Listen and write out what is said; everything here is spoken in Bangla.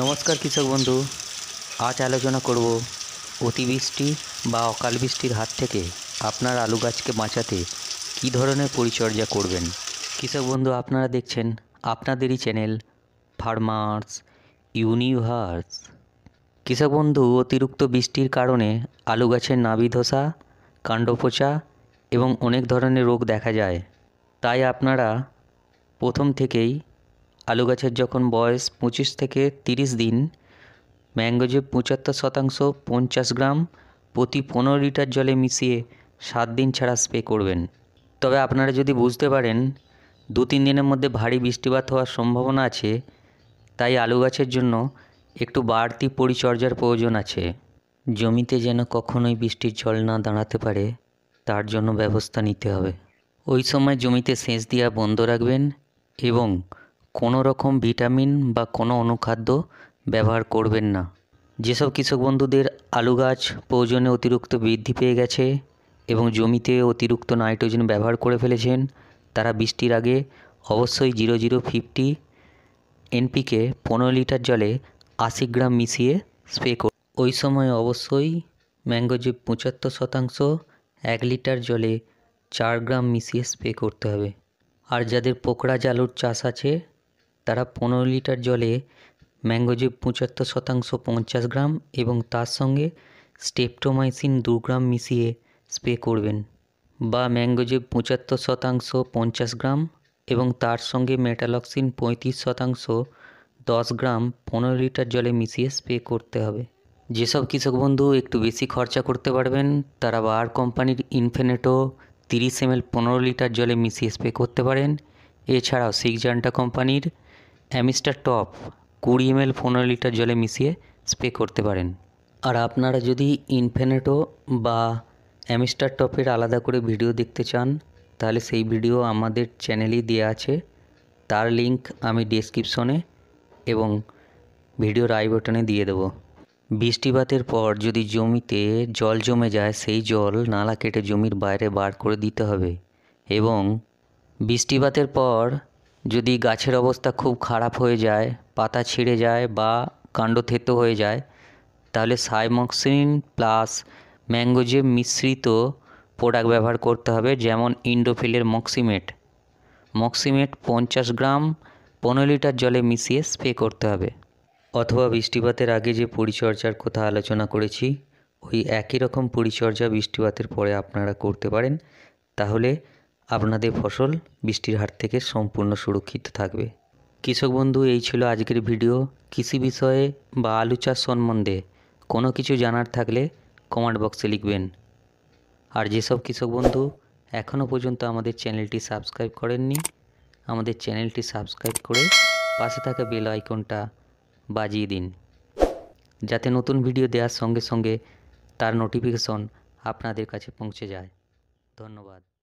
নমস্কার কৃষক বন্ধু আজ আলোচনা করব অতিবৃষ্টি বা অকাল বৃষ্টির হাত থেকে আপনার আলু গাছকে বাঁচাতে কী ধরনের পরিচর্যা করবেন কৃষক বন্ধু আপনারা দেখছেন আপনাদেরই চ্যানেল ফার্মার্স ইউনিভার্স কৃষক বন্ধু অতিরিক্ত বৃষ্টির কারণে আলু গাছের নাবি ধসা কাণ্ড এবং অনেক ধরনের রোগ দেখা যায় তাই আপনারা প্রথম থেকেই আলু গাছের যখন বয়স পঁচিশ থেকে তিরিশ দিন ম্যাঙ্গোজে পঁচাত্তর শতাংশ পঞ্চাশ গ্রাম প্রতি পনেরো লিটার জলে মিশিয়ে সাত দিন ছাড়া স্প্রে করবেন তবে আপনারা যদি বুঝতে পারেন দু তিন দিনের মধ্যে ভারী বৃষ্টিপাত হওয়ার সম্ভাবনা আছে তাই আলু গাছের জন্য একটু বাড়তি পরিচর্যার প্রয়োজন আছে জমিতে যেন কখনোই বৃষ্টির জল না দাঁড়াতে পারে তার জন্য ব্যবস্থা নিতে হবে ওই সময় জমিতে সেচ দেওয়া বন্ধ রাখবেন এবং কোনো রকম ভিটামিন বা কোনো অনুখাদ্য ব্যবহার করবেন না যেসব কৃষক বন্ধুদের আলু গাছ প্রয়োজনে অতিরিক্ত বৃদ্ধি পেয়ে গেছে এবং জমিতে অতিরিক্ত নাইট্রোজেন ব্যবহার করে ফেলেছেন তারা বৃষ্টির আগে অবশ্যই জিরো জিরো ফিফটি এনপিকে পনেরো লিটার জলে আশি গ্রাম মিশিয়ে স্প্রে কর ওই সময় অবশ্যই ম্যাঙ্গোজিব পঁচাত্তর শতাংশ এক লিটার জলে চার গ্রাম মিশিয়ে স্প্রে করতে হবে আর যাদের পোকড়া জালুর চাষ আছে তারা পনেরো লিটার জলে ম্যাঙ্গোজেব পঁচাত্তর শতাংশ পঞ্চাশ গ্রাম এবং তার সঙ্গে স্টেপটোমাইসিন দু গ্রাম মিশিয়ে স্প্রে করবেন বা ম্যাঙ্গোজেব পঁচাত্তর শতাংশ পঞ্চাশ গ্রাম এবং তার সঙ্গে মেটালক্সিন পঁয়ত্রিশ শতাংশ দশ গ্রাম পনেরো লিটার জলে মিশিয়ে স্প্রে করতে হবে যেসব কৃষক বন্ধু একটু বেশি খরচা করতে পারবেন তারা বার কোম্পানির ইনফেনেটো তিরিশ এম এল পনেরো লিটার জলে মিশিয়ে স্প্রে করতে পারেন এছাড়াও সিক্স কোম্পানির অ্যামিস্টার টপ কুড়ি এম এল পনেরো লিটার জলে মিশিয়ে স্প্রে করতে পারেন আর আপনারা যদি ইনফেনেটো বা অ্যামিস্টার টপের আলাদা করে ভিডিও দেখতে চান তাহলে সেই ভিডিও আমাদের চ্যানেলেই দেওয়া আছে তার লিঙ্ক আমি ডিসক্রিপশনে এবং ভিডিওর আই বটনে দিয়ে দেবো বৃষ্টিপাতের পর যদি জমিতে জল জমে যায় সেই জল নালা কেটে জমির বাইরে বার করে দিতে হবে এবং বৃষ্টিপাতের পর যদি গাছের অবস্থা খুব খারাপ হয়ে যায় পাতা ছিঁড়ে যায় বা কাণ্ড থেতো হয়ে যায় তাহলে সাইমক্সিন প্লাস ম্যাঙ্গোজে মিশ্রিত প্রোডাক্ট ব্যবহার করতে হবে যেমন ইন্ডোফিলের মক্সিমেট মক্সিমেট পঞ্চাশ গ্রাম পনেরো লিটার জলে মিশিয়ে স্প্রে করতে হবে অথবা বৃষ্টিপাতের আগে যে পরিচর্যার কথা আলোচনা করেছি ওই একই রকম পরিচর্যা বৃষ্টিপাতের পরে আপনারা করতে পারেন তাহলে আপনাদের ফসল বৃষ্টির হাত থেকে সম্পূর্ণ সুরক্ষিত থাকবে কৃষক বন্ধু এই ছিল আজকের ভিডিও কৃষি বিষয়ে বা আলু চাষ সম্বন্ধে কোনো কিছু জানার থাকলে কমেন্ট বক্সে লিখবেন আর যেসব কৃষক বন্ধু এখনও পর্যন্ত আমাদের চ্যানেলটি সাবস্ক্রাইব করেননি আমাদের চ্যানেলটি সাবস্ক্রাইব করে পাশে থাকা বেল আইকনটা বাজিয়ে দিন যাতে নতুন ভিডিও দেওয়ার সঙ্গে সঙ্গে তার নোটিফিকেশন আপনাদের কাছে পৌঁছে যায় ধন্যবাদ